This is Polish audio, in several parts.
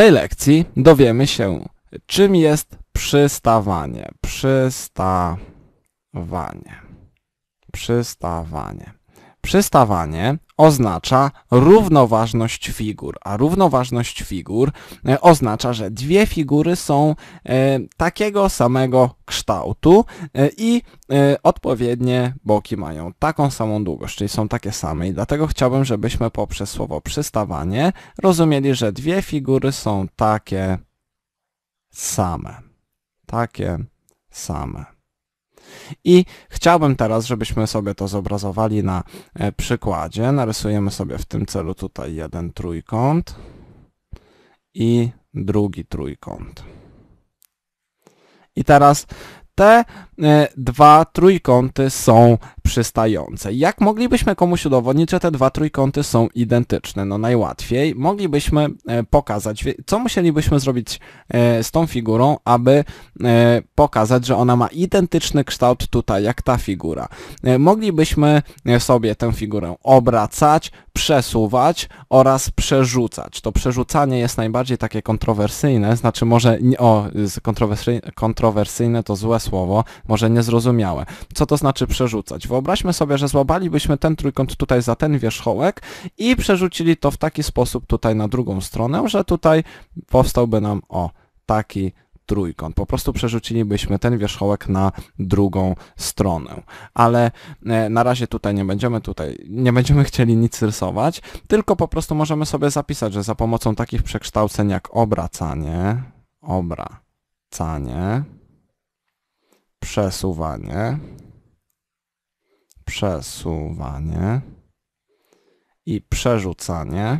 tej lekcji dowiemy się, czym jest przystawanie. Przystawanie. Przystawanie. Przystawanie oznacza równoważność figur, a równoważność figur e, oznacza, że dwie figury są e, takiego samego kształtu e, i odpowiednie boki mają taką samą długość, czyli są takie same i dlatego chciałbym, żebyśmy poprzez słowo przystawanie rozumieli, że dwie figury są takie same. Takie same. I chciałbym teraz, żebyśmy sobie to zobrazowali na e, przykładzie. Narysujemy sobie w tym celu tutaj jeden trójkąt i drugi trójkąt. I teraz te E, dwa trójkąty są przystające. Jak moglibyśmy komuś udowodnić, że te dwa trójkąty są identyczne? No najłatwiej moglibyśmy e, pokazać, co musielibyśmy zrobić e, z tą figurą, aby pokazać, że ona ma identyczny kształt tutaj, jak ta figura. Moglibyśmy sobie tę figurę obracać, przesuwać oraz przerzucać. To przerzucanie jest najbardziej takie kontrowersyjne, znaczy może, o, kontrowersyjne to złe słowo, może niezrozumiałe. Co to znaczy przerzucać? Wyobraźmy sobie, że złapalibyśmy ten trójkąt tutaj za ten wierzchołek i przerzucili to w taki sposób tutaj na drugą stronę, że tutaj powstałby nam o taki trójkąt. Po prostu przerzucilibyśmy ten wierzchołek na drugą stronę. Ale e, na razie tutaj nie będziemy tutaj, nie będziemy chcieli nic rysować, tylko po prostu możemy sobie zapisać, że za pomocą takich przekształceń jak obracanie, obracanie, przesuwanie, przesuwanie i przerzucanie,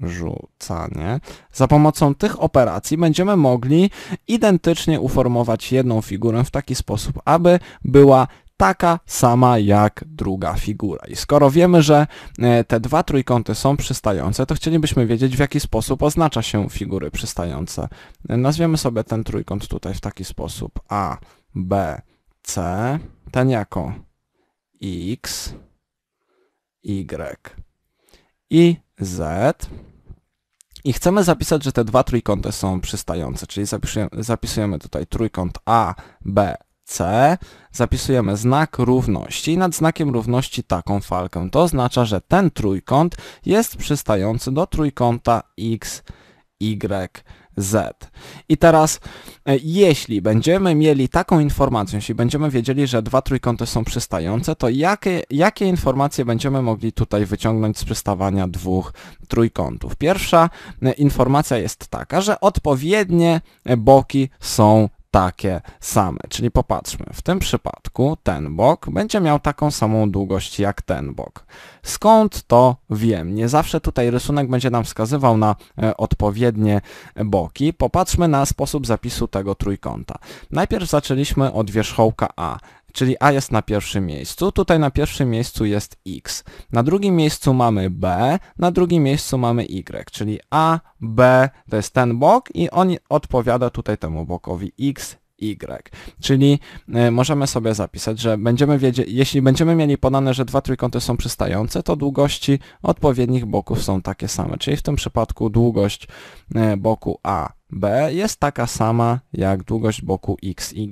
przerzucanie. Za pomocą tych operacji będziemy mogli identycznie uformować jedną figurę w taki sposób, aby była taka sama jak druga figura. I skoro wiemy, że e, te dwa trójkąty są przystające, to chcielibyśmy wiedzieć, w jaki sposób oznacza się figury przystające. E, nazwiemy sobie ten trójkąt tutaj w taki sposób. A, B, C, ten jako X, Y i Z. I chcemy zapisać, że te dwa trójkąty są przystające, czyli zapisujemy tutaj trójkąt A, B, C zapisujemy znak równości i nad znakiem równości taką falkę. To oznacza, że ten trójkąt jest przystający do trójkąta x, y, z. I teraz, e, jeśli będziemy mieli taką informację, jeśli będziemy wiedzieli, że dwa trójkąty są przystające, to jakie, jakie informacje będziemy mogli tutaj wyciągnąć z przystawania dwóch trójkątów? Pierwsza e, informacja jest taka, że odpowiednie boki są takie same. Czyli popatrzmy, w tym przypadku ten bok będzie miał taką samą długość jak ten bok. Skąd to wiem? Nie zawsze tutaj rysunek będzie nam wskazywał na e, odpowiednie boki. Popatrzmy na sposób zapisu tego trójkąta. Najpierw zaczęliśmy od wierzchołka A czyli A jest na pierwszym miejscu, tutaj na pierwszym miejscu jest X. Na drugim miejscu mamy B, na drugim miejscu mamy Y, czyli A, B to jest ten bok i on odpowiada tutaj temu bokowi X, y. Czyli y, możemy sobie zapisać, że będziemy wiedzieć, jeśli będziemy mieli podane, że dwa trójkąty są przystające, to długości odpowiednich boków są takie same. Czyli w tym przypadku długość y, boku A B jest taka sama jak długość boku XY.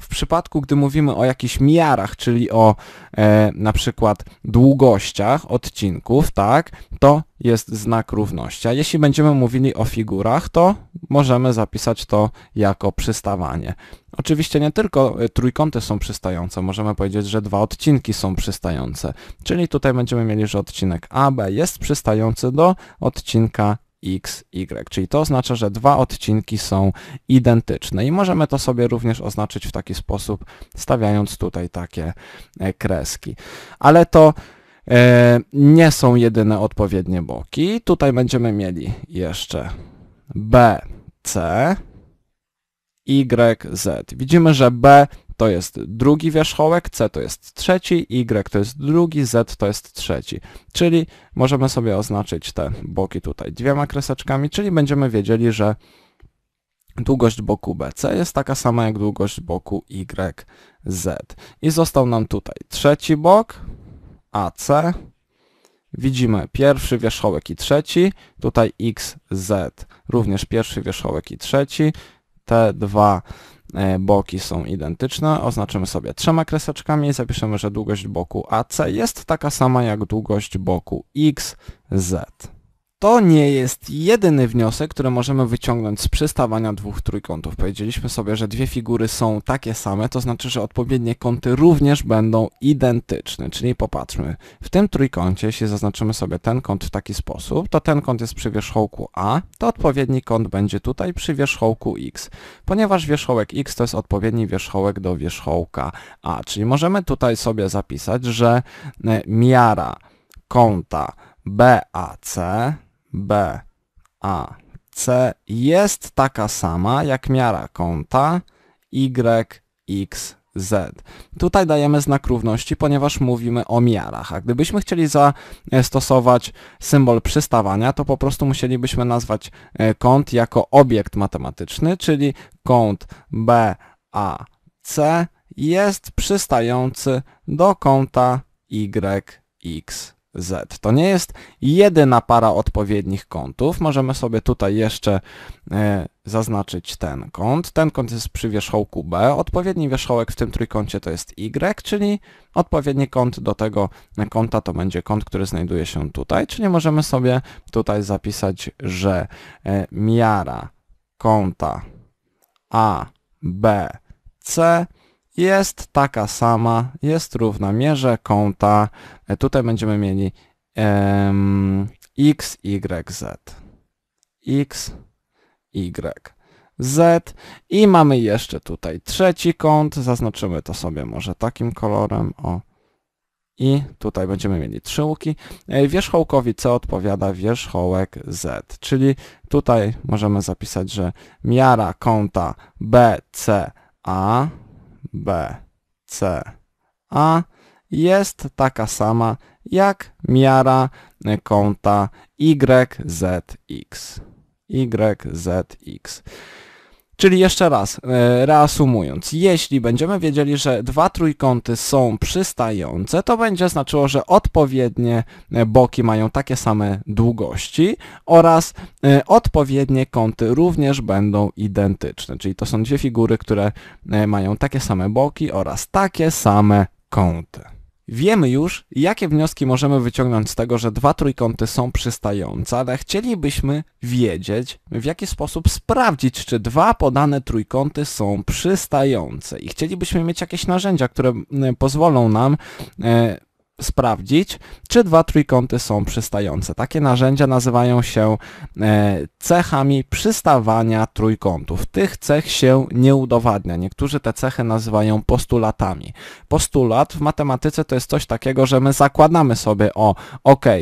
W przypadku, gdy mówimy o jakichś miarach, czyli o e, na przykład długościach odcinków, tak, to jest znak równości. A jeśli będziemy mówili o figurach, to możemy zapisać to jako przystawanie. Oczywiście nie tylko e, trójkąty są przystające, możemy powiedzieć, że dwa odcinki są przystające. Czyli tutaj będziemy mieli, że odcinek AB jest przystający do odcinka X, Y. Czyli to oznacza, że dwa odcinki są identyczne i możemy to sobie również oznaczyć w taki sposób, stawiając tutaj takie e, kreski. Ale to e, nie są jedyne odpowiednie boki. Tutaj będziemy mieli jeszcze B, C, Y, Z. Widzimy, że B to jest drugi wierzchołek, C to jest trzeci, Y to jest drugi, Z to jest trzeci. Czyli możemy sobie oznaczyć te boki tutaj dwiema kreseczkami, czyli będziemy wiedzieli, że długość boku BC jest taka sama jak długość boku YZ. I został nam tutaj trzeci bok, AC, widzimy pierwszy wierzchołek i trzeci, tutaj XZ również pierwszy wierzchołek i trzeci, te dwa E, boki są identyczne. Oznaczymy sobie trzema kreseczkami i zapiszemy, że długość boku AC jest taka sama jak długość boku XZ. To nie jest jedyny wniosek, który możemy wyciągnąć z przystawania dwóch trójkątów. Powiedzieliśmy sobie, że dwie figury są takie same, to znaczy, że odpowiednie kąty również będą identyczne. Czyli popatrzmy, w tym trójkącie, jeśli zaznaczymy sobie ten kąt w taki sposób, to ten kąt jest przy wierzchołku A, to odpowiedni kąt będzie tutaj przy wierzchołku X, ponieważ wierzchołek X to jest odpowiedni wierzchołek do wierzchołka A. Czyli możemy tutaj sobie zapisać, że e, miara kąta BAC B, A, C jest taka sama jak miara kąta Y, X, Z. Tutaj dajemy znak równości, ponieważ mówimy o miarach. A gdybyśmy chcieli zastosować symbol przystawania, to po prostu musielibyśmy nazwać e, kąt jako obiekt matematyczny, czyli kąt BAC jest przystający do kąta Z. Y, z. To nie jest jedyna para odpowiednich kątów. Możemy sobie tutaj jeszcze e, zaznaczyć ten kąt. Ten kąt jest przy wierzchołku B. Odpowiedni wierzchołek w tym trójkącie to jest Y, czyli odpowiedni kąt do tego kąta to będzie kąt, który znajduje się tutaj. Czyli możemy sobie tutaj zapisać, że e, miara kąta A, B, C jest taka sama, jest równa mierze kąta. E, tutaj będziemy mieli um, x, y, z. x, y. Z i mamy jeszcze tutaj trzeci kąt, zaznaczymy to sobie może takim kolorem, o i tutaj będziemy mieli trzy łuki. E, wierzchołkowi C odpowiada wierzchołek Z, czyli tutaj możemy zapisać, że miara kąta BCA B, C, A jest taka sama jak miara kąta YZX. YZX. Czyli jeszcze raz, e, reasumując, jeśli będziemy wiedzieli, że dwa trójkąty są przystające, to będzie znaczyło, że odpowiednie e, boki mają takie same długości oraz e, odpowiednie kąty również będą identyczne. Czyli to są dwie figury, które mają takie same boki oraz takie same kąty. Wiemy już, jakie wnioski możemy wyciągnąć z tego, że dwa trójkąty są przystające, ale chcielibyśmy wiedzieć, w jaki sposób sprawdzić, czy dwa podane trójkąty są przystające. I chcielibyśmy mieć jakieś narzędzia, które mm, pozwolą nam e, sprawdzić, czy dwa trójkąty są przystające. Takie narzędzia nazywają się e, cechami przystawania trójkątów. Tych cech się nie udowadnia. Niektórzy te cechy nazywają postulatami. Postulat w matematyce to jest coś takiego, że my zakładamy sobie o, ok, e,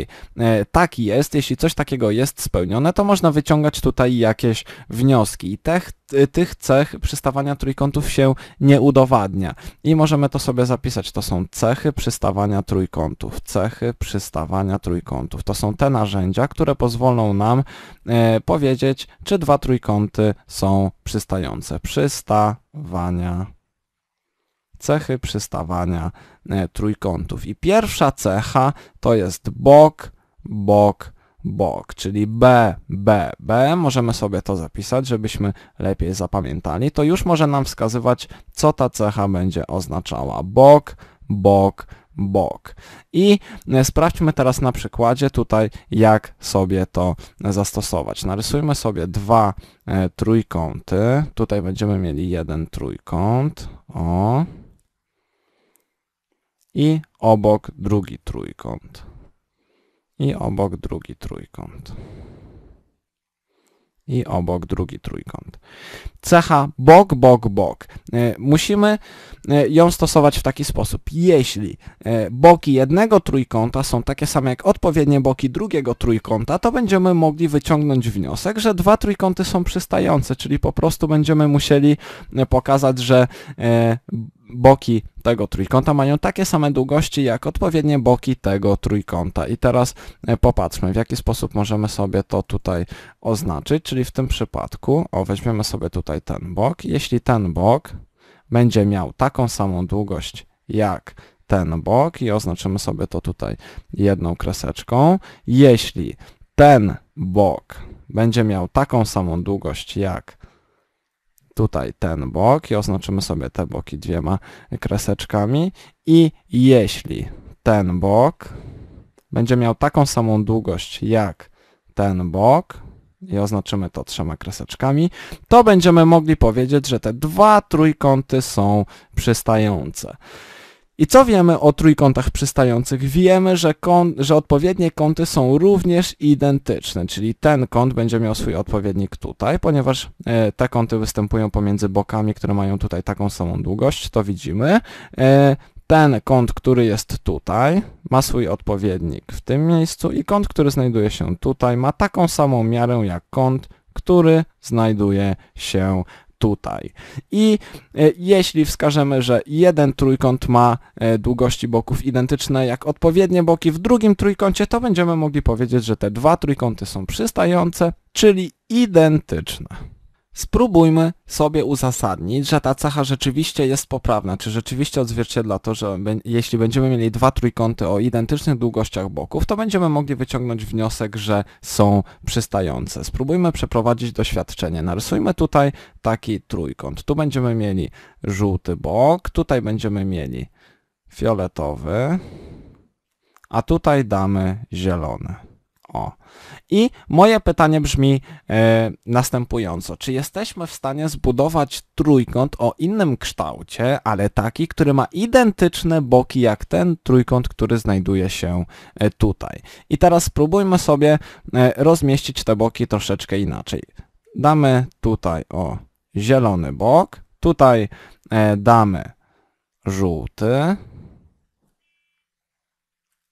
taki jest, jeśli coś takiego jest spełnione, to można wyciągać tutaj jakieś wnioski. I tych Y, tych cech przystawania trójkątów się nie udowadnia. I możemy to sobie zapisać. To są cechy przystawania trójkątów. Cechy przystawania trójkątów. To są te narzędzia, które pozwolą nam e, powiedzieć, czy dwa trójkąty są przystające. Przystawania cechy przystawania e, trójkątów. I pierwsza cecha to jest bok, bok, bok, czyli B, B, B. Możemy sobie to zapisać, żebyśmy lepiej zapamiętali. To już może nam wskazywać, co ta cecha będzie oznaczała. Bok, bok, bok. I e, sprawdźmy teraz na przykładzie tutaj, jak sobie to zastosować. Narysujmy sobie dwa e, trójkąty. Tutaj będziemy mieli jeden trójkąt. O. I obok drugi trójkąt i obok drugi trójkąt. I obok drugi trójkąt. Cecha bok, bok, bok. E, musimy e, ją stosować w taki sposób. Jeśli e, boki jednego trójkąta są takie same jak odpowiednie boki drugiego trójkąta, to będziemy mogli wyciągnąć wniosek, że dwa trójkąty są przystające, czyli po prostu będziemy musieli pokazać, że boki tego trójkąta mają takie same długości jak odpowiednie boki tego trójkąta. I teraz e, popatrzmy, w jaki sposób możemy sobie to tutaj oznaczyć, czyli w tym przypadku, o weźmiemy sobie tutaj ten bok, jeśli ten bok będzie miał taką samą długość jak ten bok i oznaczymy sobie to tutaj jedną kreseczką, jeśli ten bok będzie miał taką samą długość jak tutaj ten bok i oznaczymy sobie te boki dwiema kreseczkami i jeśli ten bok będzie miał taką samą długość jak ten bok i oznaczymy to trzema kreseczkami, to będziemy mogli powiedzieć, że te dwa trójkąty są przystające. I co wiemy o trójkątach przystających? Wiemy, że, kąt, że odpowiednie kąty są również identyczne, czyli ten kąt będzie miał swój odpowiednik tutaj, ponieważ e, te kąty występują pomiędzy bokami, które mają tutaj taką samą długość, to widzimy. E, ten kąt, który jest tutaj, ma swój odpowiednik w tym miejscu i kąt, który znajduje się tutaj, ma taką samą miarę jak kąt, który znajduje się tutaj. I e, jeśli wskażemy, że jeden trójkąt ma e, długości boków identyczne jak odpowiednie boki w drugim trójkącie, to będziemy mogli powiedzieć, że te dwa trójkąty są przystające, czyli identyczne. Spróbujmy sobie uzasadnić, że ta cecha rzeczywiście jest poprawna, czy rzeczywiście odzwierciedla to, że jeśli będziemy mieli dwa trójkąty o identycznych długościach boków, to będziemy mogli wyciągnąć wniosek, że są przystające. Spróbujmy przeprowadzić doświadczenie. Narysujmy tutaj taki trójkąt. Tu będziemy mieli żółty bok, tutaj będziemy mieli fioletowy, a tutaj damy zielony. O. I moje pytanie brzmi e, następująco. Czy jesteśmy w stanie zbudować trójkąt o innym kształcie, ale taki, który ma identyczne boki jak ten trójkąt, który znajduje się e, tutaj? I teraz spróbujmy sobie e, rozmieścić te boki troszeczkę inaczej. Damy tutaj o zielony bok, tutaj e, damy żółty,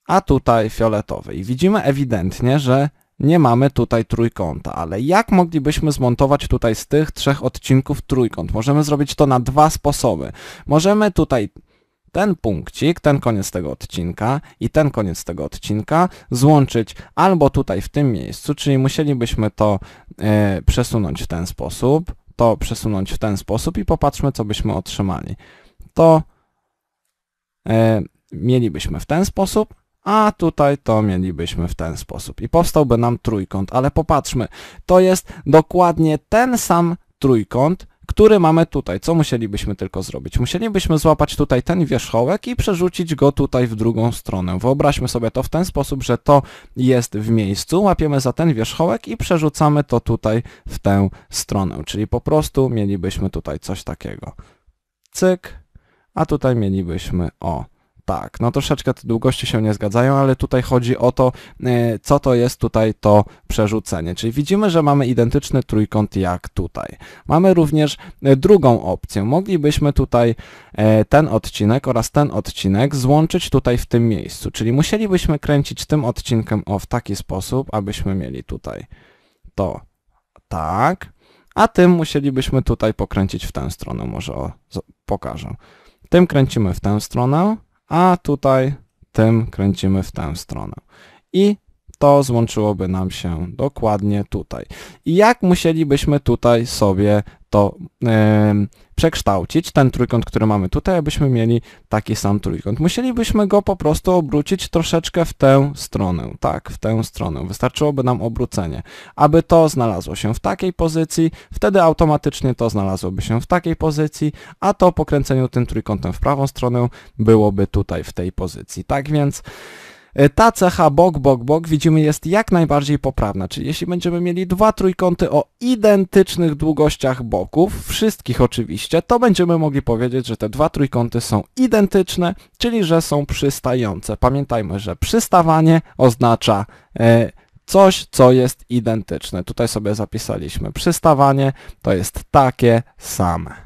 a tutaj fioletowy. I widzimy ewidentnie, że nie mamy tutaj trójkąta, ale jak moglibyśmy zmontować tutaj z tych trzech odcinków trójkąt? Możemy zrobić to na dwa sposoby. Możemy tutaj ten punkcik, ten koniec tego odcinka i ten koniec tego odcinka złączyć albo tutaj w tym miejscu, czyli musielibyśmy to yy, przesunąć w ten sposób, to przesunąć w ten sposób i popatrzmy, co byśmy otrzymali. To yy, mielibyśmy w ten sposób, a tutaj to mielibyśmy w ten sposób. I powstałby nam trójkąt, ale popatrzmy, to jest dokładnie ten sam trójkąt, który mamy tutaj. Co musielibyśmy tylko zrobić? Musielibyśmy złapać tutaj ten wierzchołek i przerzucić go tutaj w drugą stronę. Wyobraźmy sobie to w ten sposób, że to jest w miejscu, łapiemy za ten wierzchołek i przerzucamy to tutaj w tę stronę. Czyli po prostu mielibyśmy tutaj coś takiego. Cyk, a tutaj mielibyśmy o tak, no troszeczkę te długości się nie zgadzają, ale tutaj chodzi o to, e, co to jest tutaj to przerzucenie. Czyli widzimy, że mamy identyczny trójkąt jak tutaj. Mamy również e, drugą opcję. Moglibyśmy tutaj e, ten odcinek oraz ten odcinek złączyć tutaj w tym miejscu. Czyli musielibyśmy kręcić tym odcinkiem o w taki sposób, abyśmy mieli tutaj to tak, a tym musielibyśmy tutaj pokręcić w tę stronę. Może o, pokażę. Tym kręcimy w tę stronę, a tutaj tym kręcimy w tę stronę. I to złączyłoby nam się dokładnie tutaj. I jak musielibyśmy tutaj sobie to przekształcić, ten trójkąt, który mamy tutaj, abyśmy mieli taki sam trójkąt. Musielibyśmy go po prostu obrócić troszeczkę w tę stronę, tak, w tę stronę. Wystarczyłoby nam obrócenie. Aby to znalazło się w takiej pozycji, wtedy automatycznie to znalazłoby się w takiej pozycji, a to pokręceniu tym trójkątem w prawą stronę byłoby tutaj w tej pozycji. Tak więc... E, ta cecha bok, bok, bok widzimy jest jak najbardziej poprawna, czyli jeśli będziemy mieli dwa trójkąty o identycznych długościach boków, wszystkich oczywiście, to będziemy mogli powiedzieć, że te dwa trójkąty są identyczne, czyli że są przystające. Pamiętajmy, że przystawanie oznacza e, coś, co jest identyczne. Tutaj sobie zapisaliśmy przystawanie, to jest takie same.